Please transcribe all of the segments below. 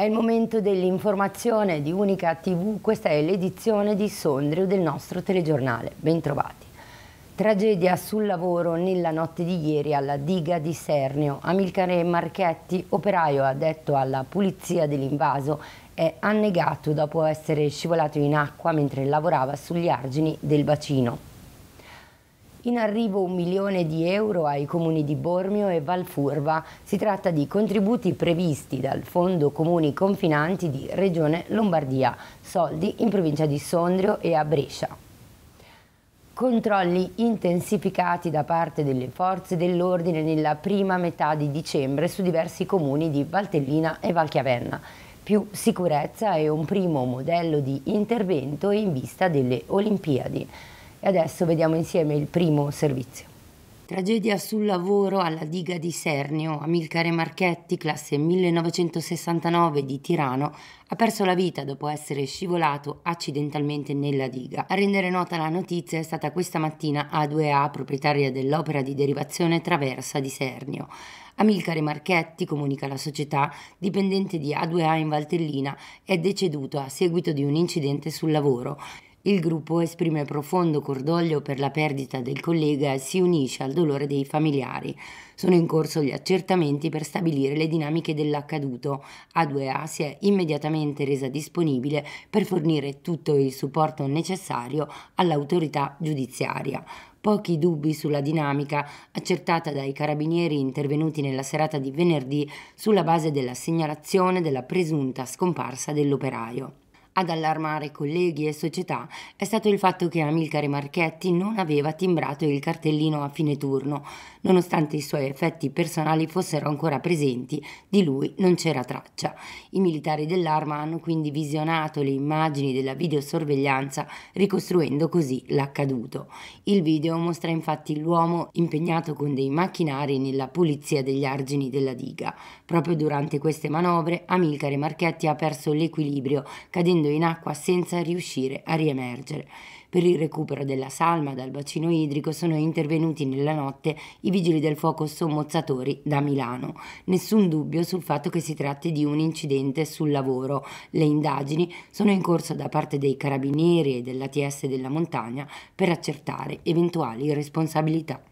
È il momento dell'informazione di Unica TV, questa è l'edizione di Sondrio del nostro telegiornale. Bentrovati. Tragedia sul lavoro nella notte di ieri alla diga di Sernio. Amilcare Marchetti, operaio addetto alla pulizia dell'invaso, è annegato dopo essere scivolato in acqua mentre lavorava sugli argini del bacino. In arrivo un milione di euro ai comuni di Bormio e Valfurva. Si tratta di contributi previsti dal Fondo Comuni Confinanti di Regione Lombardia, soldi in provincia di Sondrio e a Brescia. Controlli intensificati da parte delle forze dell'ordine nella prima metà di dicembre su diversi comuni di Valtellina e Valchiavenna. Più sicurezza è un primo modello di intervento in vista delle Olimpiadi. E adesso vediamo insieme il primo servizio. Tragedia sul lavoro alla diga di Sernio. Amilcare Marchetti, classe 1969 di Tirano, ha perso la vita dopo essere scivolato accidentalmente nella diga. A rendere nota la notizia è stata questa mattina A2A, proprietaria dell'opera di derivazione Traversa di Sernio. Amilcare Marchetti, comunica la società, dipendente di A2A in Valtellina, è deceduto a seguito di un incidente sul lavoro. Il gruppo esprime profondo cordoglio per la perdita del collega e si unisce al dolore dei familiari. Sono in corso gli accertamenti per stabilire le dinamiche dell'accaduto. A2A si è immediatamente resa disponibile per fornire tutto il supporto necessario all'autorità giudiziaria pochi dubbi sulla dinamica accertata dai carabinieri intervenuti nella serata di venerdì sulla base della segnalazione della presunta scomparsa dell'operaio. Ad allarmare colleghi e società è stato il fatto che Amilcare Marchetti non aveva timbrato il cartellino a fine turno. Nonostante i suoi effetti personali fossero ancora presenti, di lui non c'era traccia. I militari dell'arma hanno quindi visionato le immagini della videosorveglianza ricostruendo così l'accaduto. Il video mostra infatti l'uomo impegnato con dei macchinari nella pulizia degli argini della diga. Proprio durante queste manovre Amilcare Marchetti ha perso l'equilibrio cadendo in acqua senza riuscire a riemergere. Per il recupero della salma dal bacino idrico sono intervenuti nella notte i vigili del fuoco sommozzatori da Milano. Nessun dubbio sul fatto che si tratti di un incidente sul lavoro. Le indagini sono in corso da parte dei carabinieri e dell'ATS della montagna per accertare eventuali responsabilità.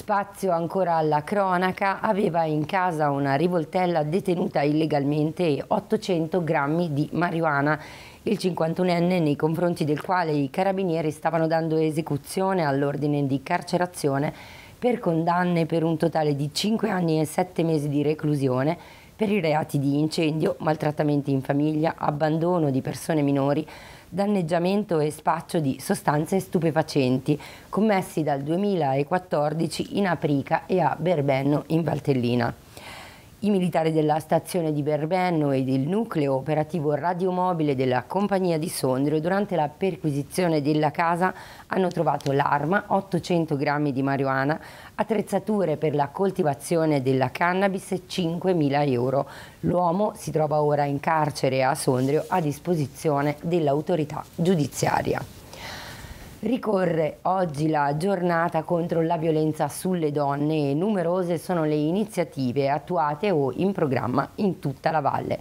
Spazio ancora alla cronaca, aveva in casa una rivoltella detenuta illegalmente e 800 grammi di marijuana il 51enne nei confronti del quale i carabinieri stavano dando esecuzione all'ordine di carcerazione per condanne per un totale di 5 anni e 7 mesi di reclusione per i reati di incendio, maltrattamenti in famiglia, abbandono di persone minori, danneggiamento e spaccio di sostanze stupefacenti commessi dal 2014 in Aprica e a Berbenno in Valtellina. I militari della stazione di Berbenno e del nucleo operativo radiomobile della compagnia di Sondrio durante la perquisizione della casa hanno trovato l'arma, 800 grammi di marijuana, attrezzature per la coltivazione della cannabis e 5.000 euro. L'uomo si trova ora in carcere a Sondrio a disposizione dell'autorità giudiziaria. Ricorre oggi la giornata contro la violenza sulle donne e numerose sono le iniziative attuate o in programma in tutta la valle.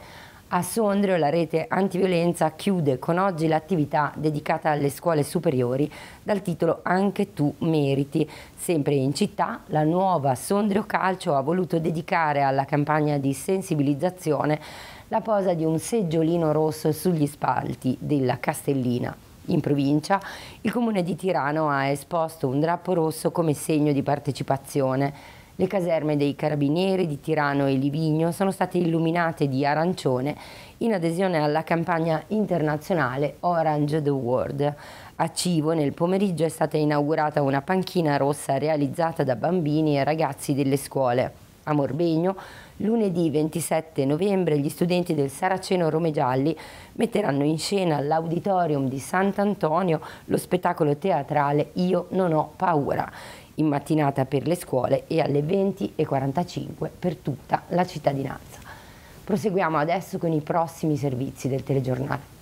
A Sondrio la rete antiviolenza chiude con oggi l'attività dedicata alle scuole superiori dal titolo Anche tu meriti. Sempre in città la nuova Sondrio Calcio ha voluto dedicare alla campagna di sensibilizzazione la posa di un seggiolino rosso sugli spalti della Castellina in provincia, il comune di Tirano ha esposto un drappo rosso come segno di partecipazione. Le caserme dei carabinieri di Tirano e Livigno sono state illuminate di arancione in adesione alla campagna internazionale Orange the World. A Civo nel pomeriggio è stata inaugurata una panchina rossa realizzata da bambini e ragazzi delle scuole a Morbegno, lunedì 27 novembre gli studenti del Saraceno Romegialli metteranno in scena all'auditorium di Sant'Antonio lo spettacolo teatrale Io non ho paura, in mattinata per le scuole e alle 20.45 per tutta la cittadinanza. Proseguiamo adesso con i prossimi servizi del telegiornale.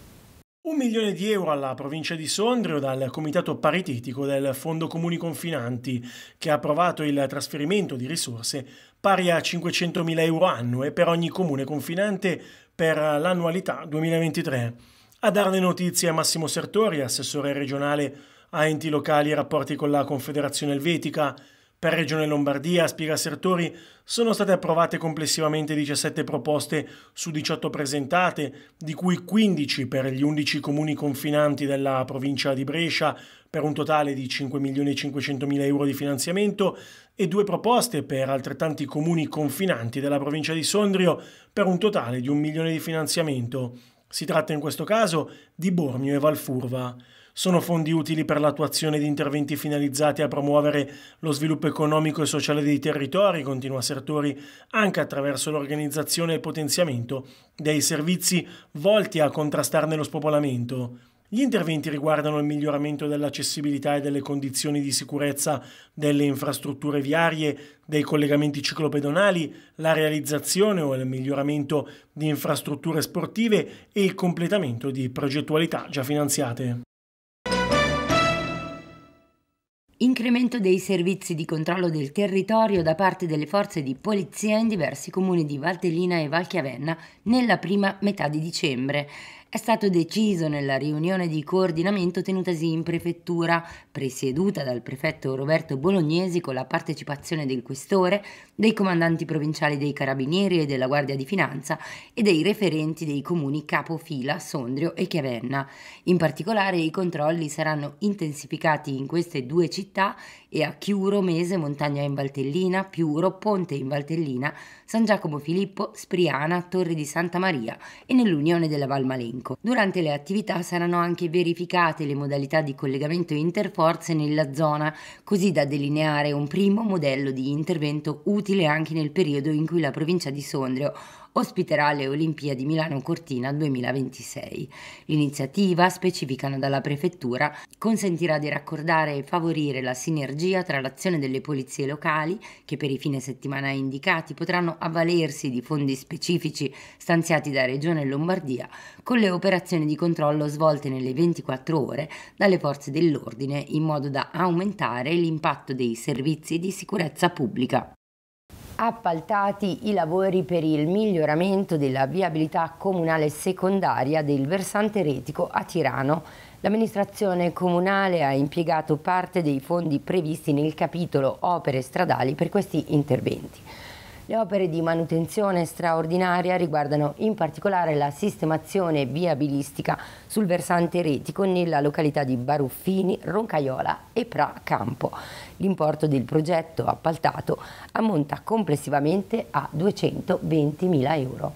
Un milione di euro alla provincia di Sondrio dal comitato paritetico del Fondo Comuni Confinanti, che ha approvato il trasferimento di risorse pari a 500.000 euro annue per ogni comune confinante per l'annualità 2023. A darne notizie è Massimo Sertori, assessore regionale a enti locali e rapporti con la Confederazione Elvetica, per Regione Lombardia, spiega Sertori, sono state approvate complessivamente 17 proposte su 18 presentate, di cui 15 per gli 11 comuni confinanti della provincia di Brescia, per un totale di 5.500.000 euro di finanziamento, e due proposte per altrettanti comuni confinanti della provincia di Sondrio, per un totale di un milione di finanziamento. Si tratta in questo caso di Bormio e Valfurva sono fondi utili per l'attuazione di interventi finalizzati a promuovere lo sviluppo economico e sociale dei territori, continua Sertori, anche attraverso l'organizzazione e il potenziamento dei servizi volti a contrastarne lo spopolamento. Gli interventi riguardano il miglioramento dell'accessibilità e delle condizioni di sicurezza delle infrastrutture viarie, dei collegamenti ciclopedonali, la realizzazione o il miglioramento di infrastrutture sportive e il completamento di progettualità già finanziate. Incremento dei servizi di controllo del territorio da parte delle forze di polizia in diversi comuni di Valtellina e Valchiavenna nella prima metà di dicembre. È stato deciso nella riunione di coordinamento tenutasi in prefettura, presieduta dal prefetto Roberto Bolognesi con la partecipazione del questore, dei comandanti provinciali dei Carabinieri e della Guardia di Finanza e dei referenti dei comuni Capofila, Sondrio e Chiavenna. In particolare i controlli saranno intensificati in queste due città e a Chiuro, Mese, Montagna in Valtellina, Piuro, Ponte in Valtellina, San Giacomo Filippo, Spriana, Torre di Santa Maria e nell'Unione della Valmalenga elenco. Durante le attività saranno anche verificate le modalità di collegamento interforze nella zona, così da delineare un primo modello di intervento utile anche nel periodo in cui la provincia di Sondrio ospiterà le Olimpiadi Milano Cortina 2026. L'iniziativa, specificano dalla prefettura, consentirà di raccordare e favorire la sinergia tra l'azione delle polizie locali, che per i fine settimana indicati potranno avvalersi di fondi specifici stanziati da Regione Lombardia, con le operazioni di controllo svolte nelle 24 ore dalle forze dell'ordine in modo da aumentare l'impatto dei servizi di sicurezza pubblica appaltati i lavori per il miglioramento della viabilità comunale secondaria del versante retico a Tirano. L'amministrazione comunale ha impiegato parte dei fondi previsti nel capitolo opere stradali per questi interventi. Le opere di manutenzione straordinaria riguardano in particolare la sistemazione viabilistica sul versante retico nella località di Baruffini, Roncaiola e Pra Campo. L'importo del progetto appaltato ammonta complessivamente a 220.000 euro.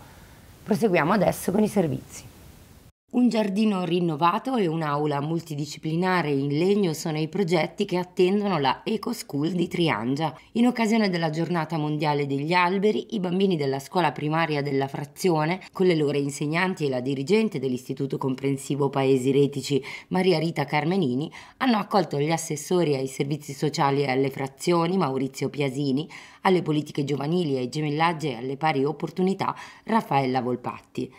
Proseguiamo adesso con i servizi. Un giardino rinnovato e un'aula multidisciplinare in legno sono i progetti che attendono la Eco School di Triangia. In occasione della giornata mondiale degli alberi, i bambini della scuola primaria della frazione, con le loro insegnanti e la dirigente dell'Istituto Comprensivo Paesi Retici Maria Rita Carmenini, hanno accolto gli assessori ai servizi sociali e alle frazioni Maurizio Piasini, alle politiche giovanili, ai gemellaggi e alle pari opportunità Raffaella Volpatti.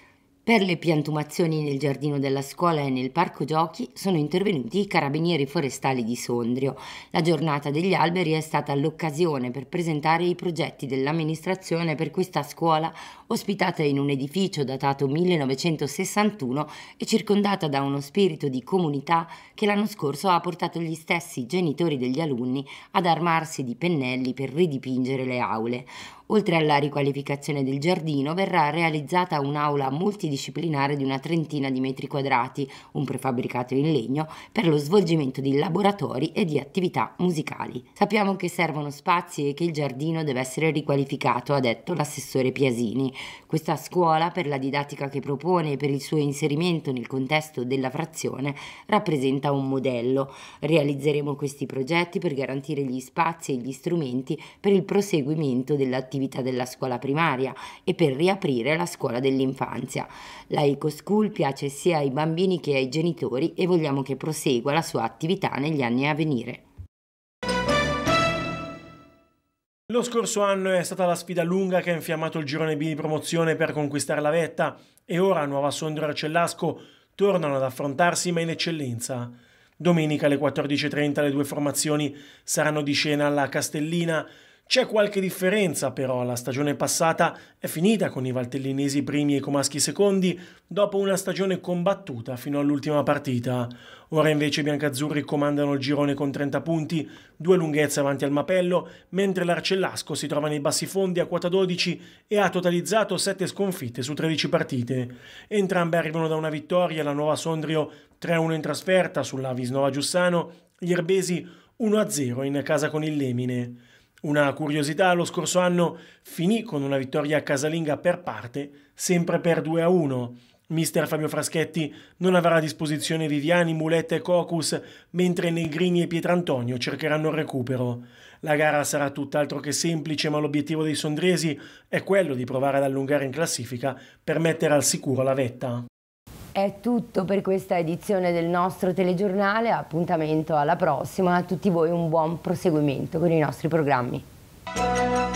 Per le piantumazioni nel giardino della scuola e nel parco giochi sono intervenuti i carabinieri forestali di Sondrio. La giornata degli alberi è stata l'occasione per presentare i progetti dell'amministrazione per questa scuola, ospitata in un edificio datato 1961 e circondata da uno spirito di comunità che l'anno scorso ha portato gli stessi genitori degli alunni ad armarsi di pennelli per ridipingere le aule. Oltre alla riqualificazione del giardino, verrà realizzata un'aula multidisciplinare di una trentina di metri quadrati, un prefabbricato in legno, per lo svolgimento di laboratori e di attività musicali. Sappiamo che servono spazi e che il giardino deve essere riqualificato, ha detto l'assessore Piasini. Questa scuola, per la didattica che propone e per il suo inserimento nel contesto della frazione, rappresenta un modello. Realizzeremo questi progetti per garantire gli spazi e gli strumenti per il proseguimento dell'attività l'attività della scuola primaria e per riaprire la scuola dell'infanzia. La Eco School piace sia ai bambini che ai genitori e vogliamo che prosegua la sua attività negli anni a venire. Lo scorso anno è stata la sfida lunga che ha infiammato il girone B di promozione per conquistare la vetta e ora Nuova Sondrio e Arcellasco tornano ad affrontarsi ma in eccellenza. Domenica alle 14.30 le due formazioni saranno di scena alla Castellina c'è qualche differenza però, la stagione passata è finita con i valtellinesi primi e i comaschi secondi dopo una stagione combattuta fino all'ultima partita. Ora invece i biancazzurri comandano il girone con 30 punti, due lunghezze avanti al Mapello, mentre l'Arcellasco si trova nei bassi fondi a quota 12 e ha totalizzato 7 sconfitte su 13 partite. Entrambe arrivano da una vittoria, la Nuova Sondrio 3-1 in trasferta sulla Visnova Giussano, gli Erbesi 1-0 in casa con il Lemine. Una curiosità, lo scorso anno finì con una vittoria casalinga per parte, sempre per 2 a 1. Mister Fabio Fraschetti non avrà a disposizione Viviani, Muletta e Cocus, mentre Negrini e Pietrantonio cercheranno il recupero. La gara sarà tutt'altro che semplice, ma l'obiettivo dei sondresi è quello di provare ad allungare in classifica per mettere al sicuro la vetta. È tutto per questa edizione del nostro telegiornale, appuntamento alla prossima, a tutti voi un buon proseguimento con i nostri programmi.